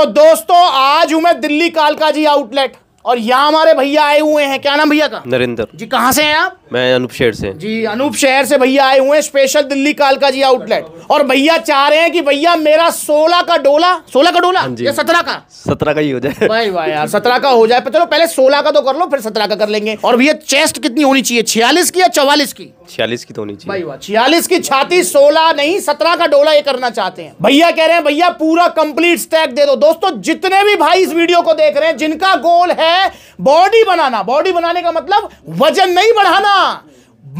तो दोस्तों आज हूं मैं दिल्ली कालकाजी आउटलेट और यहाँ हमारे भैया आए हुए हैं क्या नाम भैया का नरेंद्र जी कहाँ से हैं आप मैं अनूप शहर से जी अनूप शहर से भैया आए हुए हैं स्पेशल दिल्ली कालका जी आउटलेट और भैया चाह रहे हैं कि भैया मेरा सोलह का डोला सोलह का डोला हाँ या सत्रह का सत्रह का ही हो जाए भाई भाई यार सत्रह का हो जाए चलो पहले सोलह का तो कर लो फिर सत्रह का कर लेंगे और भैया चेस्ट कितनी होनी चाहिए छियालीस की या चौवालीस की छियालीस की तो होनी चाहिए भाई छियालीस की छाती सोलह नहीं सत्रह का डोला ये करना चाहते हैं भैया कह रहे हैं भैया पूरा कंप्लीट स्टैक दे दो दोस्तों जितने भी भाई इस वीडियो को देख रहे हैं जिनका गोल है है बॉडी बनाना बॉडी बनाने का मतलब वजन नहीं बढ़ाना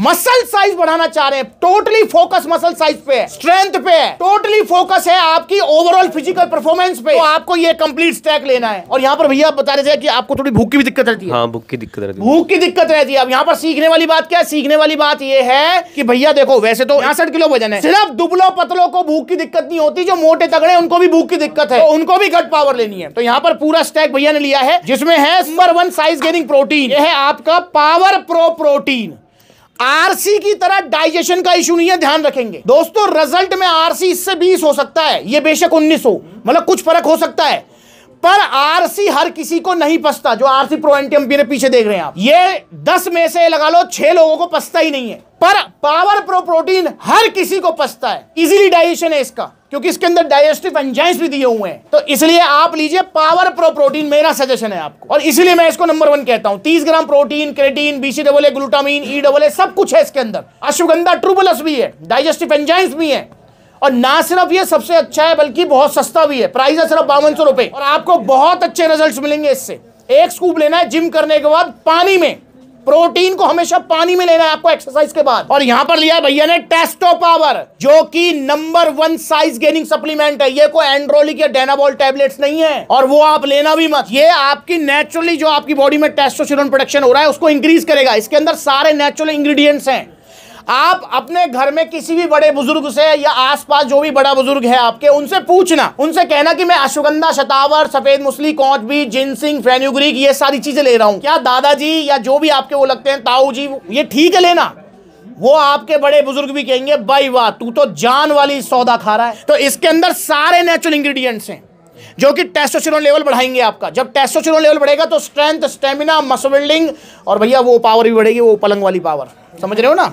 मसल साइज बढ़ाना चाह रहे हैं टोटली फोकस मसल साइज पे है स्ट्रेंथ पे है टोटली फोकस है आपकी ओवरऑल फिजिकल परफॉर्मेंस पे तो आपको ये कंप्लीट स्टैक लेना है और यहाँ पर भैया बता रहे थे कि आपको थोड़ी भूख की भी दिक्कत रहती है हाँ, भूख की दिक्कत रहती है भूख की दिक्कत रहती है अब यहाँ पर सीखने वाली बात क्या है सीखने वाली बात यह है कि भैया देखो वैसे तो पैंसठ किलो वजन है सिर्फ दुबलो पतलों को भूख की दिक्कत नहीं होती जो मोटे तगड़े उनको भी भूख की दिक्कत है तो उनको भी घट पावर लेनी है तो यहाँ पर पूरा स्टैक भैया ने लिया है जिसमें है number one size gaining protein यह है आपका पावर प्रो प्रोटीन आरसी की तरह डाइजेशन का इशू नहीं है ध्यान रखेंगे दोस्तों रिजल्ट में आरसी इससे 20 हो सकता है ये बेशक 19 हो मतलब कुछ फर्क हो सकता है पर आरसी हर किसी को नहीं पसता जो आरसी प्रो एंटीएम मेरे पीछे देख रहे हैं आप ये 10 में से लगा लो छह लोगों को पसता ही नहीं है पर पावर प्रो प्रोटीन हर किसी को पसता है इजीली डाइजेशन है इसका क्योंकि इसके अंदर डाइजेस्टिव एंजाइम्स भी दिए हुए हैं तो इसलिए आप लीजिए पावर प्रो प्रोटीन मेरा सजेशन है आपको और इसलिए मैं इसको नंबर वन कहता हूं तीस gram protein creatine B C double A E double A सब कुछ है इसके अंदर अश्वगंधा ट्रूबलस भी है डाइजेस्टिव एंजाइम्स भी है और ना सिर्फ ये सबसे अच्छा है बल्कि बहुत सस्ता भी है प्राइस है सिर्फ बावन सौ रुपए और आपको बहुत अच्छे रिजल्ट मिलेंगे इससे एक स्कूप लेना है जिम करने के बाद पानी में प्रोटीन को हमेशा पानी में लेना है आपको एक्सरसाइज के बाद और यहां पर लिया भैया ने टेस्टो पावर जो कि number one size gaining supplement है ये कोई एंड्रोलिक या डेनाबॉल टेबलेट्स नहीं है और वो आप लेना भी मत ये आपकी नेचुरली जो आपकी बॉडी में टेस्टोस्टेरोन प्रोडक्शन हो रहा है उसको इंक्रीज करेगा इसके अंदर सारे नेचुरल इंग्रीडियंट्स हैं आप अपने घर में किसी भी बड़े बुजुर्ग से या आसपास जो भी बड़ा बुजुर्ग है आपके उनसे पूछना उनसे कहना कि मैं अश्वगंधा शतावर सफेद मुस्ली कौच भी जिनसिंग फेन्यूग्रिक ये सारी चीजें ले रहा हूं क्या दादाजी या जो भी आपके वो लगते हैं ताऊ जी ये ठीक है लेना वो आपके बड़े बुजुर्ग भी कहेंगे भाई वाह तू तो जान वाली सौदा खा रहा है तो इसके अंदर सारे नेचुरल इंग्रीडियंट्स हैं जो कि टेस्टोस्टेरोन लेवल बढ़ाएंगे आपका जब टेस्टोस्टेरोन लेवल बढ़ेगा तो स्ट्रेंथ स्टेमिना मसल बिल्डिंग और भैया वो पावर भी बढ़ेगी वो पलंग वाली पावर समझ रहे हो ना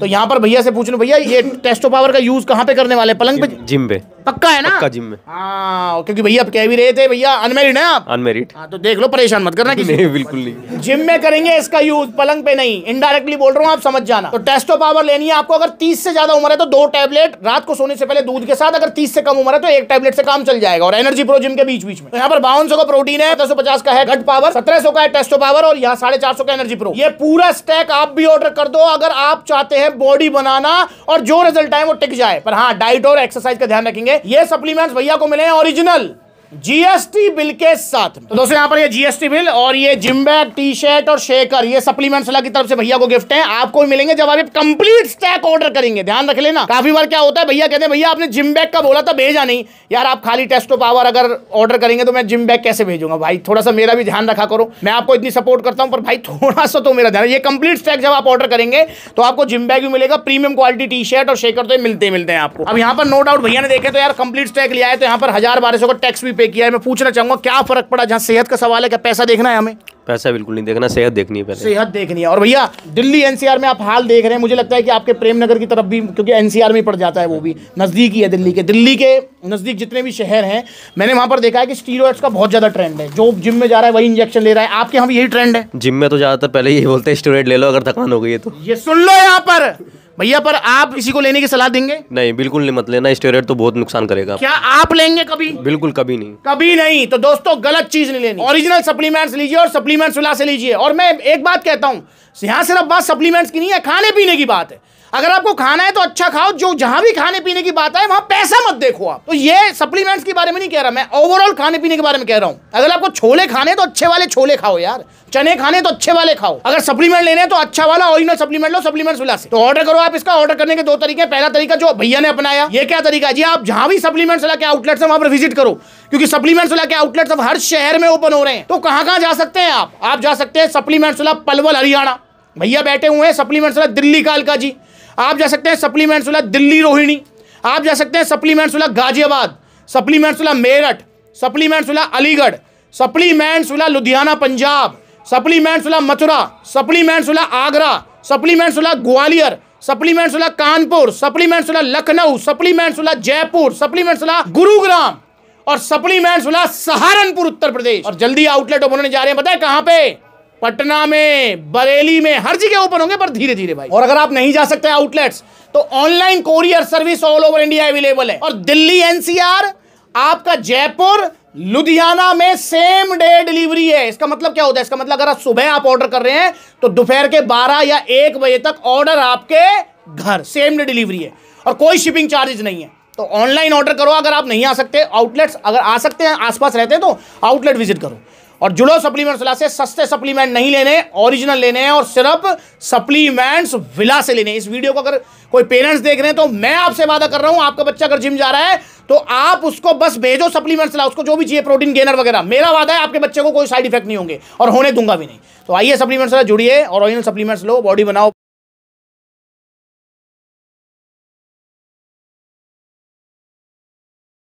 तो यहाँ पर भैया से पूछ लो भैया ये टेस्टो पावर का यूज कहाँ पे करने वाले पलंग पे जिम पे पक्का है ना पक्का जिम में हाँ क्योंकि भैया कह भी रहे थे भैया अनमेरिड है आप अनमेरिड हाँ तो देख लो परेशान मत करना नहीं बिल्कुल नहीं जिम में करेंगे इसका यूज पलंग पे नहीं इनडायरेक्टली बोल रहा हूँ आप समझ जाना तो टेस्टो पावर लेनी है आपको अगर तीस से ज्यादा उम्र है तो दो टैबलेट रात को सोने से पहले दूध के साथ अगर तीस से कम उम्र है तो एक टैबलेट से काम चल जाएगा और एनर्जी प्रो जिम के बीच बीच में तो यहाँ पर बावन का प्रोटीन है दस का है घट पावर सत्रह का है टेस्टो पावर और यहाँ साढ़े का एनर्जी प्रो ये पूरा स्टैक आप भी ऑर्डर कर दो तो अगर आप चाहते हैं बॉडी बनाना और जो रिजल्ट आए वो टिक जाए पर हाँ डाइट और एक्सरसाइज का ध्यान रखेंगे ये सप्लीमेंट्स भैया को मिले हैं ओरिजिनल जीएसटी बिल के साथ में तो दोस्तों यहां पर ये जीएसटी बिल और ये जिम बैग टी शर्ट और शेकर ये सप्लीमेंट्स की तरफ से भैया को गिफ्ट है आपको मिलेंगे जब आप कंप्लीट स्टैक ऑर्डर करेंगे ध्यान रख लेना काफी बार क्या होता है भैया कहते हैं भैया आपने जिम बैग का बोला था भेजा नहीं यार आप खाली टेस्टो पावर अगर ऑर्डर करेंगे तो मैं जिम बैग कैसे भेजूंगा भाई थोड़ा सा मेरा भी ध्यान रखा करो मैं आपको इतनी सपोर्ट करता हूँ पर भाई थोड़ा सा तो मेरा ध्यान ये कंप्लीट स्टैक जब आप ऑर्डर करेंगे तो आपको जिम बैग भी मिलेगा प्रीमियम क्वालिटी टी शर्ट और शेकर तो मिलते मिलते हैं आपको अब यहाँ पर नो डाउट भैया ने देखे तो यार कंप्लीट स्टैक लिया है तो यहाँ पर हजार बारह सौ का टैक्स भी पे किया है मैं पूछना चाहूंगा क्या फर्क पड़ा जहाँ सेहत का सवाल है क्या पैसा देखना है हमें पैसा बिल्कुल नहीं देखना सेहत देखनी है पहले सेहत देखनी है और भैया दिल्ली एनसीआर में आप हाल देख रहे हैं मुझे लगता है कि आपके प्रेमनगर की तरफ भी क्योंकि एनसीआर में पड़ जाता है वो भी नज़दीक ही है दिल्ली के दिल्ली के नज़दीक जितने भी शहर हैं मैंने वहाँ पर देखा है कि स्टीरोड्स का बहुत ज़्यादा ट्रेंड है जो जिम में जा रहा है वही इंजेक्शन ले रहा है आपके यहाँ भी यही ट्रेंड है जिम में तो ज़्यादातर पहले यही बोलते हैं स्टोरेट ले लो अगर थकान हो गई है तो ये सुन लो यहाँ पर भैया पर आप इसी को लेने की सलाह देंगे नहीं बिल्कुल नहीं मत लेना स्टेरॉइड तो बहुत नुकसान करेगा क्या आप लेंगे कभी बिल्कुल कभी नहीं कभी नहीं तो दोस्तों गलत चीज नहीं लेनी ओरिजिनल सप्लीमेंट्स लीजिए और सप्लीमेंट्स सुला से लीजिए और मैं एक बात कहता हूँ यहाँ सिर्फ बात सप्लीमेंट्स की नहीं है खाने पीने की बात है अगर आपको खाना है तो अच्छा खाओ जो जहां भी खाने पीने की बात आए वहां पैसा मत देखो आप तो ये सप्लीमेंट्स के बारे में नहीं कह रहा मैं ओवरऑल खाने पीने के बारे में कह रहा हूँ अगर आपको छोले खाने तो अच्छे वाले छोले खाओ यार चने खाने तो अच्छे वाले खाओ अगर सप्लीमेंट लेने तो अच्छा वाला ऑरिजिनल सप्लीमेंट लो सप्लीमेंट विला से तो ऑर्डर करो आप इसका ऑर्डर करने के दो तरीके पहला तरीका जो भैया ने अपनाया ये क्या तरीका जी आप जहां भी सप्लीमेंट्स वाला के आउटलेट्स है वहां पर विजिट करो क्योंकि सप्लीमेंट्स वाला के आउटलेट्स अब हर शहर में ओपन हो रहे हैं तो कहाँ कहाँ जा सकते हैं आप आप जा सकते हैं सप्लीमेंट्स वाला पलवल हरियाणा भैया बैठे हुए हैं सप्लीमेंट्स वाला दिल्ली कालका जी आप जा सकते हैं सप्लीमेंट्स वाला दिल्ली रोहिणी आप जा सकते हैं सप्लीमेंट्स वाला गाजियाबाद सप्लीमेंट्स वाला मेरठ सप्लीमेंट्स वाला अलीगढ़ सप्लीमेंट्स वाला लुधियाना पंजाब सप्लीमेंट्स वाला मथुरा सप्लीमेंट्स वाला आगरा सप्लीमेंट्स वाला ग्वालियर सप्लीमेंट्स वाला कानपुर सप्लीमेंट्स वाला लखनऊ सप्लीमेंट्स वाला जयपुर सप्लीमेंट्स वाला गुरुग्राम और सप्लीमेंट्स वाला सहारनपुर उत्तर प्रदेश और जल्दी आउटलेट होने जा रहे हैं बताए कहाँ पे पटना में बरेली में हर जगह ओपन होंगे पर धीरे धीरे भाई और अगर आप नहीं जा सकते आउटलेट्स तो online courier service all over India available है और दिल्ली एनसीआर आपका जयपुर लुधियाना में सेम डे डिलीवरी है इसका मतलब क्या होता है इसका मतलब अगर आप सुबह आप ऑर्डर कर रहे हैं तो दोपहर के 12 या 1 बजे तक ऑर्डर आपके घर सेम डे डिलीवरी है और कोई शिपिंग चार्जेज नहीं है तो ऑनलाइन ऑर्डर करो अगर आप नहीं आ सकते आउटलेट्स अगर आ सकते हैं आसपास रहते हैं तो आउटलेट विजिट करो और जुड़ो सप्लीमेंट विला से सस्ते सप्लीमेंट नहीं लेने ओरिजिनल लेने हैं और सिर्फ सप्लीमेंट्स विला से लेने इस वीडियो को अगर कोई पेरेंट्स देख रहे हैं तो मैं आपसे वादा कर रहा हूं आपका बच्चा अगर जिम जा रहा है तो आप उसको बस भेजो सप्लीमेंट्स ला उसको जो भी चाहिए प्रोटीन गेनर वगैरह मेरा वादा है आपके बच्चे को कोई साइड इफेक्ट नहीं होंगे और होने दूंगा भी नहीं तो आइए सप्लीमेंट्स जुड़िए और ओरिजिनल सप्लीमेंट्स लो बॉडी बनाओ